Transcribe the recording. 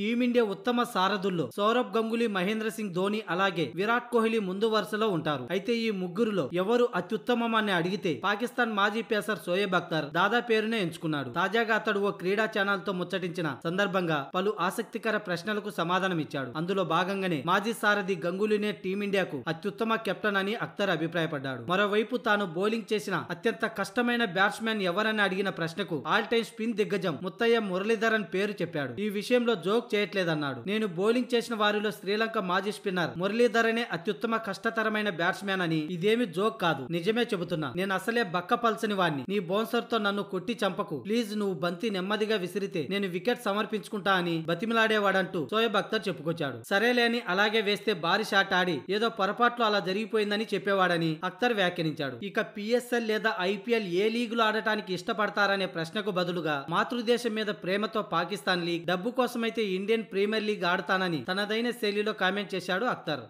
team India ఉత్తమ సారథుల్లో సౌరభ్ గంగులీ మహేంద్ర సింగ్ ధోని అలాగే విరాట్ కోహ్లీ ముందు వరుసలో ఉంటారు అయితే ఈ ముగ్గురులో ఎవరు అత్యుత్తమమని అడిగితే పాకిస్తాన్ మాజీ పేసర్ సోయబ్ అఖ్తర్ దాదా పేరునే ఎంచుకున్నాడు తాజాగా అతడు ఓ క్రీడా ఛానల్ తో ముచ్చటించిన సందర్భంగా పలు ఆసక్తికర ప్రశ్నలకు సమాధానమిచ్చాడు అందులో భాగంగానే మాజీ సారథి గంగులీనే టీమిండియాకు అత్యుత్తమ కెప్టెన్ అని అఖ్తర్ అభిప్రాయపడ్డాడు మరోవైపు తాను బౌలింగ్ చేసిన అత్యంత కష్టమైన బ్యాట్స్మెన్ ఎవరని అడిగిన ప్రశ్నకు ఆల్ టైమ్ స్పిన్ దిగ్గజం ముత్తయ్య మురళీధరన్ పేరు చెప్పాడు ఈ విషయంలో జోక్ అవుట్ చేయట్లేదన్నాడు నేను బౌలింగ్ చేసిన వారిలో శ్రీలంక మాజీ స్పిన్నర్ మురళీధరనే అత్యుత్తమ కష్టతరమైన బ్యాట్స్మెన్ అని ఇదేమి జోక్ కాదు నిజమే చెబుతున్నా నేను అసలే బక్క పల్సని వాణ్ణి నీ బౌన్సర్ తో నన్ను కొట్టి చంపకు ప్లీజ్ నువ్వు బంతి నెమ్మదిగా విసిరితే నేను వికెట్ సమర్పించుకుంటా అని బతిమిలాడేవాడంటూ సోయబ్ అఖ్తర్ చెప్పుకొచ్చాడు సరేలేని అలాగే వేస్తే భారీ షాట్ ఆడి ఏదో పొరపాట్లు అలా జరిగిపోయిందని చెప్పేవాడని అఖ్తర్ వ్యాఖ్యానించాడు ఇక పిఎస్ఎల్ లేదా ఐపీఎల్ ఏ లీగులు ఆడటానికి ఇష్టపడతారనే ప్రశ్నకు బదులుగా మాతృదేశం మీద ప్రేమతో పాకిస్తాన్ లీగ్ డబ్బు కోసమైతే ఇండియన్ ప్రీమియర్ లీగ్ ఆడతానని తనదైన శైలిలో కామెంట్ చేశాడు అక్తర్